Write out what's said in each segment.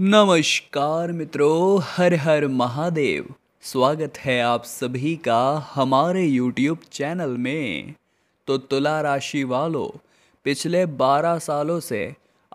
नमस्कार मित्रों हर हर महादेव स्वागत है आप सभी का हमारे यूट्यूब चैनल में तो तुला राशि वालों पिछले बारह सालों से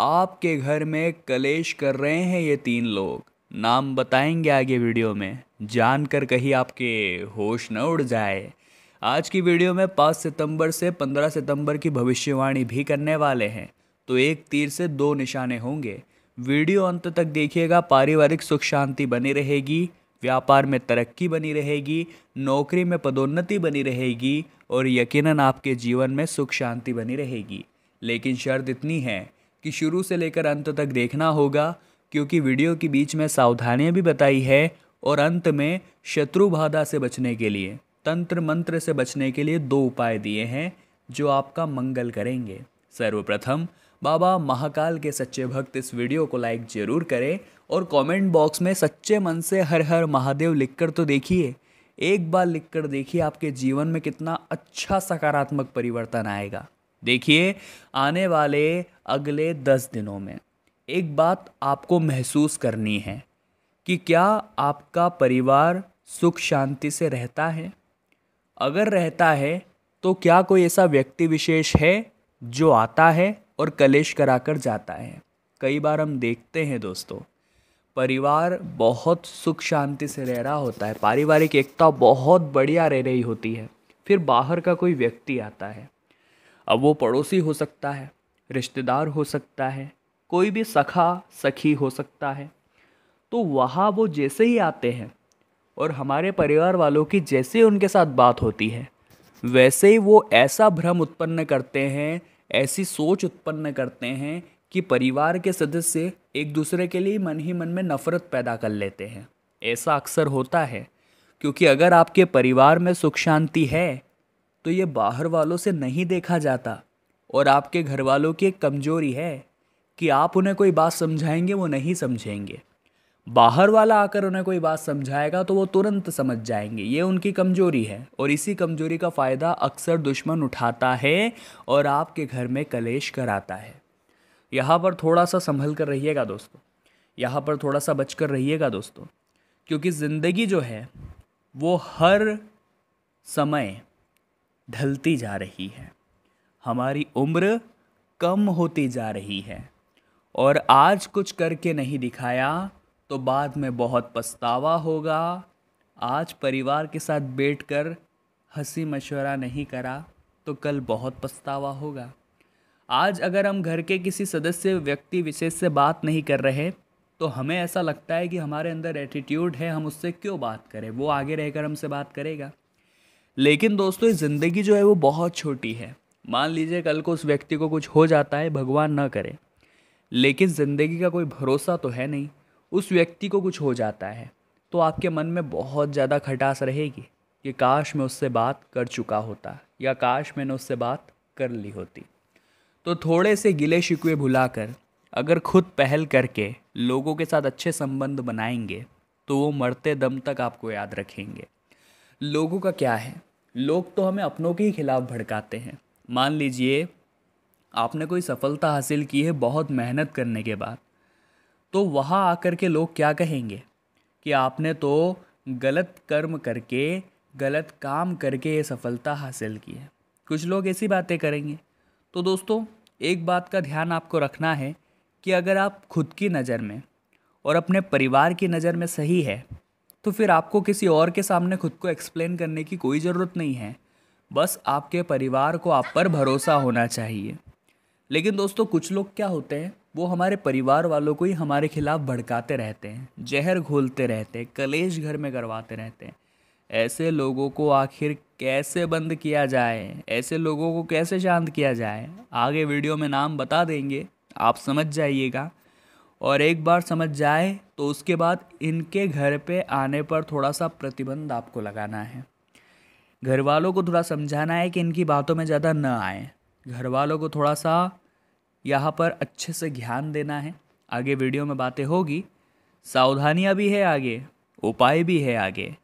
आपके घर में कलेश कर रहे हैं ये तीन लोग नाम बताएंगे आगे वीडियो में जानकर कहीं आपके होश न उड़ जाए आज की वीडियो में पाँच सितंबर से पंद्रह सितंबर की भविष्यवाणी भी करने वाले हैं तो एक तीर से दो निशाने होंगे वीडियो अंत तक देखिएगा पारिवारिक सुख शांति बनी रहेगी व्यापार में तरक्की बनी रहेगी नौकरी में पदोन्नति बनी रहेगी और यकीनन आपके जीवन में सुख शांति बनी रहेगी लेकिन शर्त इतनी है कि शुरू से लेकर अंत तक देखना होगा क्योंकि वीडियो के बीच में सावधानियाँ भी बताई है और अंत में शत्रु बाधा से बचने के लिए तंत्र मंत्र से बचने के लिए दो उपाय दिए हैं जो आपका मंगल करेंगे सर्वप्रथम बाबा महाकाल के सच्चे भक्त इस वीडियो को लाइक जरूर करें और कमेंट बॉक्स में सच्चे मन से हर हर महादेव लिखकर तो देखिए एक बार लिखकर देखिए आपके जीवन में कितना अच्छा सकारात्मक परिवर्तन आएगा देखिए आने वाले अगले दस दिनों में एक बात आपको महसूस करनी है कि क्या आपका परिवार सुख शांति से रहता है अगर रहता है तो क्या कोई ऐसा व्यक्ति विशेष है जो आता है और कलेश कराकर जाता है कई बार हम देखते हैं दोस्तों परिवार बहुत सुख शांति से रह रहा होता है पारिवारिक एकता बहुत बढ़िया रह रही होती है फिर बाहर का कोई व्यक्ति आता है अब वो पड़ोसी हो सकता है रिश्तेदार हो सकता है कोई भी सखा सखी हो सकता है तो वहाँ वो जैसे ही आते हैं और हमारे परिवार वालों की जैसे उनके साथ बात होती है वैसे ही वो ऐसा भ्रम उत्पन्न करते हैं ऐसी सोच उत्पन्न करते हैं कि परिवार के सदस्य एक दूसरे के लिए मन ही मन में नफ़रत पैदा कर लेते हैं ऐसा अक्सर होता है क्योंकि अगर आपके परिवार में सुख शांति है तो ये बाहर वालों से नहीं देखा जाता और आपके घर वालों की एक कमज़ोरी है कि आप उन्हें कोई बात समझाएंगे वो नहीं समझेंगे बाहर वाला आकर उन्हें कोई बात समझाएगा तो वो तुरंत समझ जाएंगे ये उनकी कमजोरी है और इसी कमजोरी का फ़ायदा अक्सर दुश्मन उठाता है और आपके घर में कलेश कराता है यहाँ पर थोड़ा सा संभल कर रहिएगा दोस्तों यहाँ पर थोड़ा सा बच कर रहिएगा दोस्तों क्योंकि ज़िंदगी जो है वो हर समय ढलती जा रही है हमारी उम्र कम होती जा रही है और आज कुछ करके नहीं दिखाया तो बाद में बहुत पछतावा होगा आज परिवार के साथ बैठकर हंसी मशवरा नहीं करा तो कल बहुत पछतावा होगा आज अगर हम घर के किसी सदस्य व्यक्ति विशेष से बात नहीं कर रहे तो हमें ऐसा लगता है कि हमारे अंदर एटीट्यूड है हम उससे क्यों बात करें वो आगे रहकर हमसे बात करेगा लेकिन दोस्तों ज़िंदगी जो है वो बहुत छोटी है मान लीजिए कल को उस व्यक्ति को कुछ हो जाता है भगवान ना करे लेकिन ज़िंदगी का कोई भरोसा तो है नहीं उस व्यक्ति को कुछ हो जाता है तो आपके मन में बहुत ज़्यादा खटास रहेगी कि काश मैं उससे बात कर चुका होता या काश मैंने उससे बात कर ली होती तो थोड़े से गिले शिकवे भुलाकर अगर खुद पहल करके लोगों के साथ अच्छे संबंध बनाएंगे तो वो मरते दम तक आपको याद रखेंगे लोगों का क्या है लोग तो हमें अपनों के ही खिलाफ भड़काते हैं मान लीजिए आपने कोई सफलता हासिल की है बहुत मेहनत करने के बाद तो वहाँ आकर के लोग क्या कहेंगे कि आपने तो गलत कर्म करके गलत काम करके ये सफलता हासिल की है कुछ लोग ऐसी बातें करेंगे तो दोस्तों एक बात का ध्यान आपको रखना है कि अगर आप खुद की नज़र में और अपने परिवार की नज़र में सही है तो फिर आपको किसी और के सामने खुद को एक्सप्लेन करने की कोई ज़रूरत नहीं है बस आपके परिवार को आप पर भरोसा होना चाहिए लेकिन दोस्तों कुछ लोग क्या होते हैं वो हमारे परिवार वालों को ही हमारे खिलाफ भड़काते रहते हैं जहर घोलते रहते हैं कलेश घर में करवाते रहते हैं ऐसे लोगों को आखिर कैसे बंद किया जाए ऐसे लोगों को कैसे शांत किया जाए आगे वीडियो में नाम बता देंगे आप समझ जाइएगा और एक बार समझ जाए तो उसके बाद इनके घर पे आने पर थोड़ा सा प्रतिबंध आपको लगाना है घर वालों को थोड़ा समझाना है कि इनकी बातों में ज़्यादा न आए घर वालों को थोड़ा सा यहाँ पर अच्छे से ध्यान देना है आगे वीडियो में बातें होगी सावधानियाँ भी है आगे उपाय भी है आगे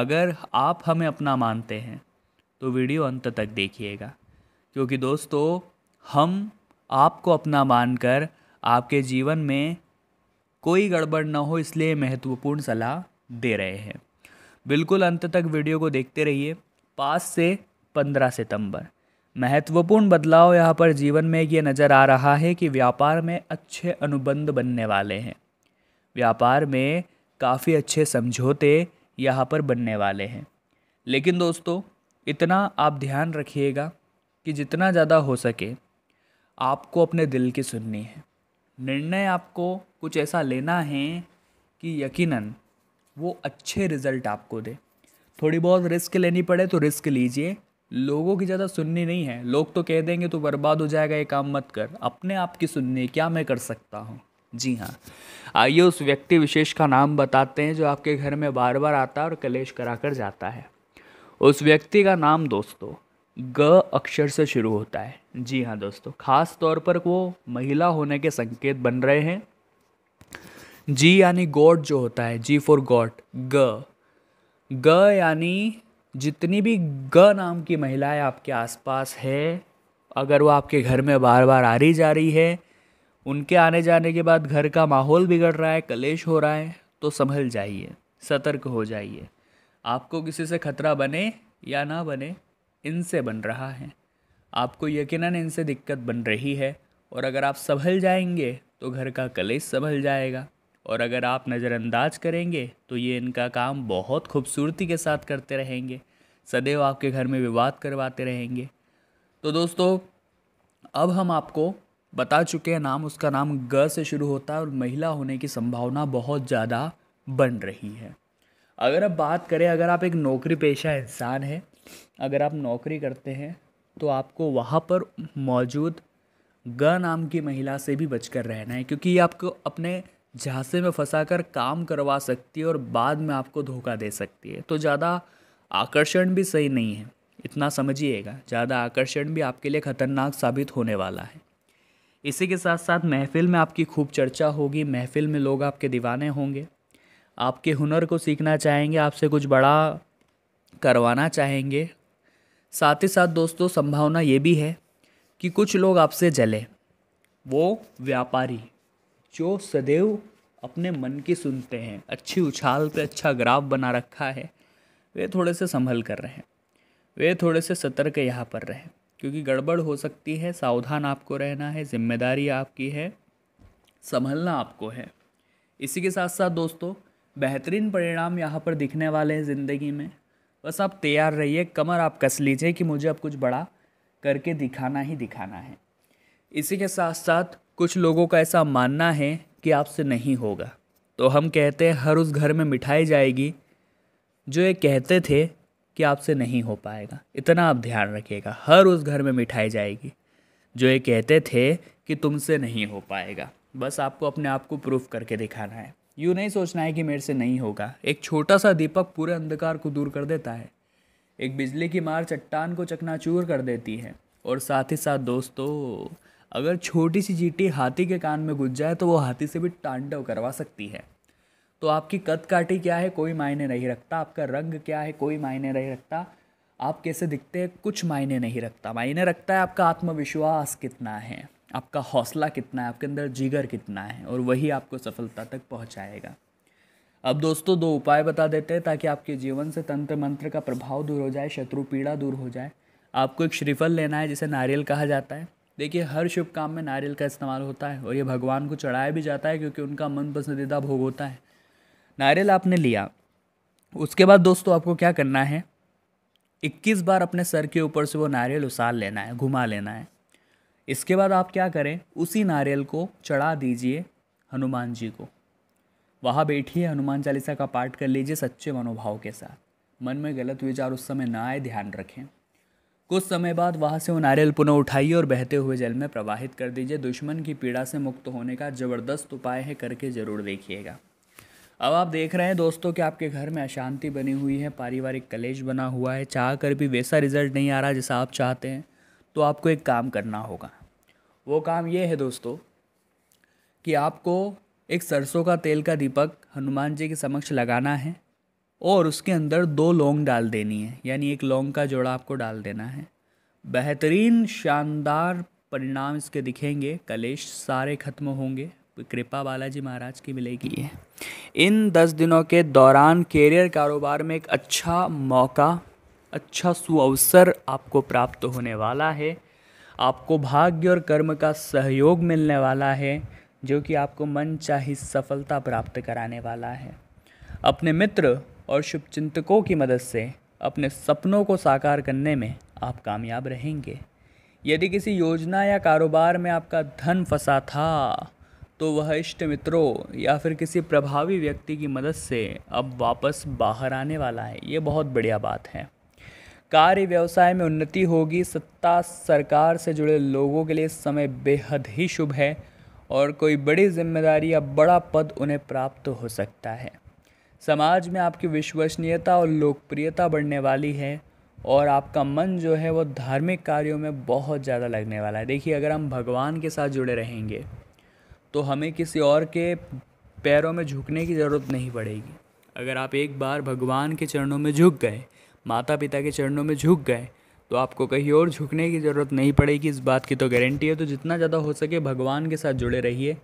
अगर आप हमें अपना मानते हैं तो वीडियो अंत तक देखिएगा क्योंकि दोस्तों हम आपको अपना मानकर आपके जीवन में कोई गड़बड़ ना हो इसलिए महत्वपूर्ण सलाह दे रहे हैं बिल्कुल अंत तक वीडियो को देखते रहिए पाँच से पंद्रह सितंबर महत्वपूर्ण बदलाव यहाँ पर जीवन में ये नज़र आ रहा है कि व्यापार में अच्छे अनुबंध बनने वाले हैं व्यापार में काफ़ी अच्छे समझौते यहाँ पर बनने वाले हैं लेकिन दोस्तों इतना आप ध्यान रखिएगा कि जितना ज़्यादा हो सके आपको अपने दिल की सुननी है निर्णय आपको कुछ ऐसा लेना है कि यकीनन वो अच्छे रिज़ल्ट आपको दे थोड़ी बहुत रिस्क लेनी पड़े तो रिस्क लीजिए लोगों की ज़्यादा सुननी नहीं है लोग तो कह देंगे तो बर्बाद हो जाएगा ये काम मत कर अपने आप की सुनने क्या मैं कर सकता हूँ जी हाँ आइए उस व्यक्ति विशेष का नाम बताते हैं जो आपके घर में बार बार आता है और कलेश करा कर जाता है उस व्यक्ति का नाम दोस्तों ग अक्षर से शुरू होता है जी हाँ दोस्तों खास तौर पर वो महिला होने के संकेत बन रहे हैं जी यानी गॉड जो होता है जी फॉर गॉड ग ग यानी जितनी भी ग नाम की महिलाएं आपके आसपास है अगर वो आपके घर में बार बार आ रही जा रही है उनके आने जाने के बाद घर का माहौल बिगड़ रहा है कलेश हो रहा है तो संभल जाइए सतर्क हो जाइए आपको किसी से खतरा बने या ना बने इनसे बन रहा है आपको यकीन इनसे दिक्कत बन रही है और अगर आप संभल जाएंगे तो घर का कलेश संभल जाएगा और अगर आप नज़रअंदाज करेंगे तो ये इनका काम बहुत खूबसूरती के साथ करते रहेंगे सदैव आपके घर में विवाद करवाते रहेंगे तो दोस्तों अब हम आपको बता चुके हैं नाम उसका नाम ग से शुरू होता है और महिला होने की संभावना बहुत ज़्यादा बन रही है अगर आप बात करें अगर आप एक नौकरी पेशा इंसान हैं अगर आप नौकरी करते हैं तो आपको वहाँ पर मौजूद ग नाम की महिला से भी बचकर रहना है क्योंकि ये आपको अपने झांसे में कर काम करवा सकती है और बाद में आपको धोखा दे सकती है तो ज़्यादा आकर्षण भी सही नहीं है इतना समझिएगा ज़्यादा आकर्षण भी आपके लिए ख़तरनाक साबित होने वाला है इसी के साथ साथ महफिल में आपकी खूब चर्चा होगी महफिल में लोग आपके दीवाने होंगे आपके हुनर को सीखना चाहेंगे आपसे कुछ बड़ा करवाना चाहेंगे साथ ही साथ दोस्तों संभावना ये भी है कि कुछ लोग आपसे जले वो व्यापारी जो सदैव अपने मन की सुनते हैं अच्छी उछाल पे अच्छा ग्राफ बना रखा है वे थोड़े से संभल कर रहे हैं वे थोड़े से सतर्क यहाँ पर रहें क्योंकि गड़बड़ हो सकती है सावधान आपको रहना है जिम्मेदारी आपकी है संभलना आपको है इसी के साथ साथ दोस्तों बेहतरीन परिणाम यहाँ पर दिखने वाले हैं ज़िंदगी में बस आप तैयार रहिए कमर आप कस लीजिए कि मुझे अब कुछ बड़ा करके दिखाना ही दिखाना है इसी के साथ साथ कुछ लोगों का ऐसा मानना है कि आपसे नहीं होगा तो हम कहते हैं हर उस घर में मिठाई जाएगी जो ये कहते थे कि आपसे नहीं हो पाएगा इतना आप ध्यान रखिएगा हर उस घर में मिठाई जाएगी जो ये कहते थे कि तुमसे नहीं हो पाएगा बस आपको अपने आप को प्रूफ करके दिखाना है यूँ नहीं सोचना है कि मेरे से नहीं होगा एक छोटा सा दीपक पूरे अंधकार को दूर कर देता है एक बिजली की मार चट्टान को चकनाचूर कर देती है और साथ ही साथ दोस्तों अगर छोटी सी चीटी हाथी के कान में घुस जाए तो वो हाथी से भी तांडव करवा सकती है तो आपकी कद काटी क्या है कोई मायने नहीं रखता आपका रंग क्या है कोई मायने नहीं रखता आप कैसे दिखते हैं कुछ मायने नहीं रखता मायने रखता है आपका आत्मविश्वास कितना है आपका हौसला कितना है आपके अंदर जिगर कितना है और वही आपको सफलता तक पहुँचाएगा अब दोस्तों दो उपाय बता देते हैं ताकि आपके जीवन से तंत्र मंत्र का प्रभाव दूर हो जाए शत्रु पीड़ा दूर हो जाए आपको एक श्रीफल लेना है जिसे नारियल कहा जाता है देखिए हर शुभ काम में नारियल का इस्तेमाल होता है और ये भगवान को चढ़ाया भी जाता है क्योंकि उनका मन पसंदीदा भोग होता है नारियल आपने लिया उसके बाद दोस्तों आपको क्या करना है 21 बार अपने सर के ऊपर से वो नारियल उसाल लेना है घुमा लेना है इसके बाद आप क्या करें उसी नारियल को चढ़ा दीजिए हनुमान जी को वहाँ बैठिए हनुमान चालीसा का पाठ कर लीजिए सच्चे मनोभाव के साथ मन में गलत विचार उस समय ना आए ध्यान रखें कुछ समय बाद वहाँ से वो नारियल पुनः उठाइए और बहते हुए जल में प्रवाहित कर दीजिए दुश्मन की पीड़ा से मुक्त होने का ज़बरदस्त उपाय है करके ज़रूर देखिएगा अब आप देख रहे हैं दोस्तों कि आपके घर में अशांति बनी हुई है पारिवारिक कलेश बना हुआ है चाह कर भी वैसा रिजल्ट नहीं आ रहा जैसा आप चाहते हैं तो आपको एक काम करना होगा वो काम ये है दोस्तों कि आपको एक सरसों का तेल का दीपक हनुमान जी के समक्ष लगाना है और उसके अंदर दो लौंग डाल देनी है यानी एक लौंग का जोड़ा आपको डाल देना है बेहतरीन शानदार परिणाम इसके दिखेंगे कलेश सारे ख़त्म होंगे कृपा बालाजी महाराज की मिलेगी ये इन दस दिनों के दौरान कैरियर कारोबार में एक अच्छा मौका अच्छा सुअवसर आपको प्राप्त होने वाला है आपको भाग्य और कर्म का सहयोग मिलने वाला है जो कि आपको मन चाहिए सफलता प्राप्त कराने वाला है अपने मित्र और शुभचिंतकों की मदद से अपने सपनों को साकार करने में आप कामयाब रहेंगे यदि किसी योजना या कारोबार में आपका धन फंसा था तो वह इष्ट मित्रों या फिर किसी प्रभावी व्यक्ति की मदद से अब वापस बाहर आने वाला है ये बहुत बढ़िया बात है कार्य व्यवसाय में उन्नति होगी सत्ता सरकार से जुड़े लोगों के लिए समय बेहद ही शुभ है और कोई बड़ी जिम्मेदारी या बड़ा पद उन्हें प्राप्त हो सकता है समाज में आपकी विश्वसनीयता और लोकप्रियता बढ़ने वाली है और आपका मन जो है वो धार्मिक कार्यों में बहुत ज़्यादा लगने वाला है देखिए अगर हम भगवान के साथ जुड़े रहेंगे तो हमें किसी और के पैरों में झुकने की ज़रूरत नहीं पड़ेगी अगर आप एक बार भगवान के चरणों में झुक गए माता पिता के चरणों में झुक गए तो आपको कहीं और झुकने की ज़रूरत नहीं पड़ेगी इस बात की तो गारंटी है तो जितना ज़्यादा हो सके भगवान के साथ जुड़े रहिए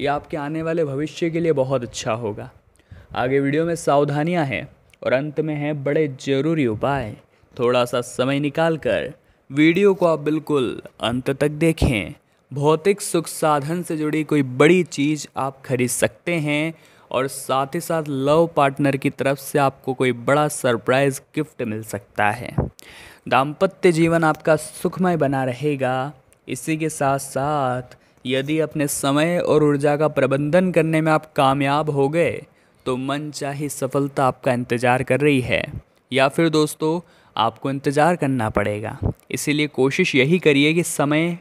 ये आपके आने वाले भविष्य के लिए बहुत अच्छा होगा आगे वीडियो में सावधानियां हैं और अंत में हैं बड़े ज़रूरी उपाय थोड़ा सा समय निकाल कर वीडियो को आप बिल्कुल अंत तक देखें भौतिक सुख साधन से जुड़ी कोई बड़ी चीज़ आप खरीद सकते हैं और साथ ही साथ लव पार्टनर की तरफ से आपको कोई बड़ा सरप्राइज़ गिफ्ट मिल सकता है दाम्पत्य जीवन आपका सुखमय बना रहेगा इसी के साथ साथ यदि अपने समय और ऊर्जा का प्रबंधन करने में आप कामयाब हो गए तो मन चाहे सफलता आपका इंतज़ार कर रही है या फिर दोस्तों आपको इंतज़ार करना पड़ेगा इसीलिए कोशिश यही करिए कि समय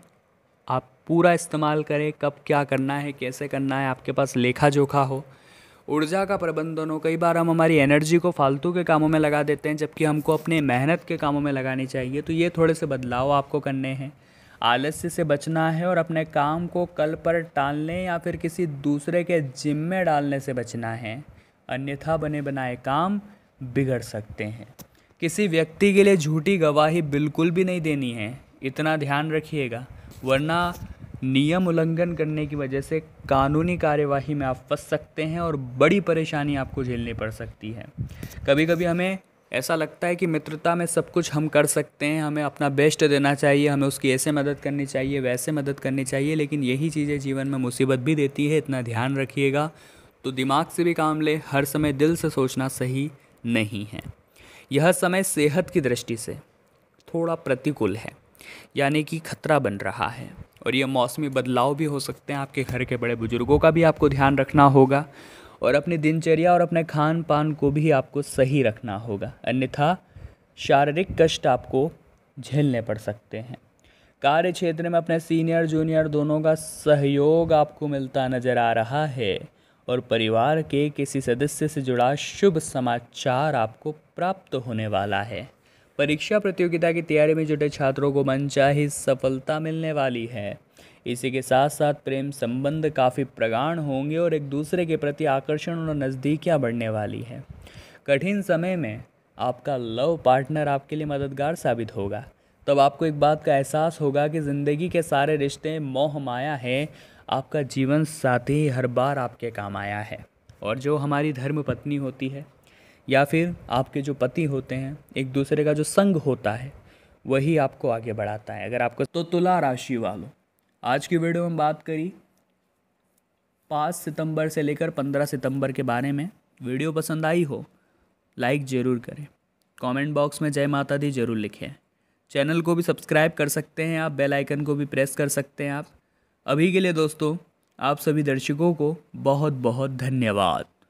आप पूरा इस्तेमाल करें कब क्या करना है कैसे करना है आपके पास लेखा जोखा हो ऊर्जा का प्रबंधन हो कई बार हम हमारी एनर्जी को फालतू के कामों में लगा देते हैं जबकि हमको अपने मेहनत के कामों में लगानी चाहिए तो ये थोड़े से बदलाव आपको करने हैं आलस्य से बचना है और अपने काम को कल पर टालने या फिर किसी दूसरे के जिम्मे डालने से बचना है अन्यथा बने बनाए काम बिगड़ सकते हैं किसी व्यक्ति के लिए झूठी गवाही बिल्कुल भी नहीं देनी है इतना ध्यान रखिएगा वरना नियम उल्लंघन करने की वजह से कानूनी कार्यवाही में आप फंस सकते हैं और बड़ी परेशानी आपको झेलनी पड़ सकती है कभी कभी हमें ऐसा लगता है कि मित्रता में सब कुछ हम कर सकते हैं हमें अपना बेस्ट देना चाहिए हमें उसकी ऐसे मदद करनी चाहिए वैसे मदद करनी चाहिए लेकिन यही चीज़ें जीवन में मुसीबत भी देती है इतना ध्यान रखिएगा तो दिमाग से भी काम ले हर समय दिल से सोचना सही नहीं है यह समय सेहत की दृष्टि से थोड़ा प्रतिकूल है यानी कि खतरा बन रहा है और यह मौसमी बदलाव भी हो सकते हैं आपके घर के बड़े बुजुर्गों का भी आपको ध्यान रखना होगा और अपनी दिनचर्या और अपने खान पान को भी आपको सही रखना होगा अन्यथा शारीरिक कष्ट आपको झेलने पड़ सकते हैं कार्य क्षेत्र में अपने सीनियर जूनियर दोनों का सहयोग आपको मिलता नज़र आ रहा है और परिवार के किसी सदस्य से जुड़ा शुभ समाचार आपको प्राप्त होने वाला है परीक्षा प्रतियोगिता की तैयारी में जुटे छात्रों को मनचाही सफलता मिलने वाली है इसी के साथ साथ प्रेम संबंध काफ़ी प्रगाढ़ होंगे और एक दूसरे के प्रति आकर्षण और नज़दीकियाँ बढ़ने वाली है कठिन समय में आपका लव पार्टनर आपके लिए मददगार साबित होगा तब आपको एक बात का एहसास होगा कि ज़िंदगी के सारे रिश्ते मोह माया है आपका जीवन साथी हर बार आपके काम आया है और जो हमारी धर्म पत्नी होती है या फिर आपके जो पति होते हैं एक दूसरे का जो संग होता है वही आपको आगे बढ़ाता है अगर आपको तो तुला राशि वालों आज की वीडियो में बात करी पाँच सितंबर से लेकर पंद्रह सितंबर के बारे में वीडियो पसंद आई हो लाइक ज़रूर करें कमेंट बॉक्स में जय माता दी ज़रूर लिखें चैनल को भी सब्सक्राइब कर सकते हैं आप बेल आइकन को भी प्रेस कर सकते हैं आप अभी के लिए दोस्तों आप सभी दर्शकों को बहुत बहुत धन्यवाद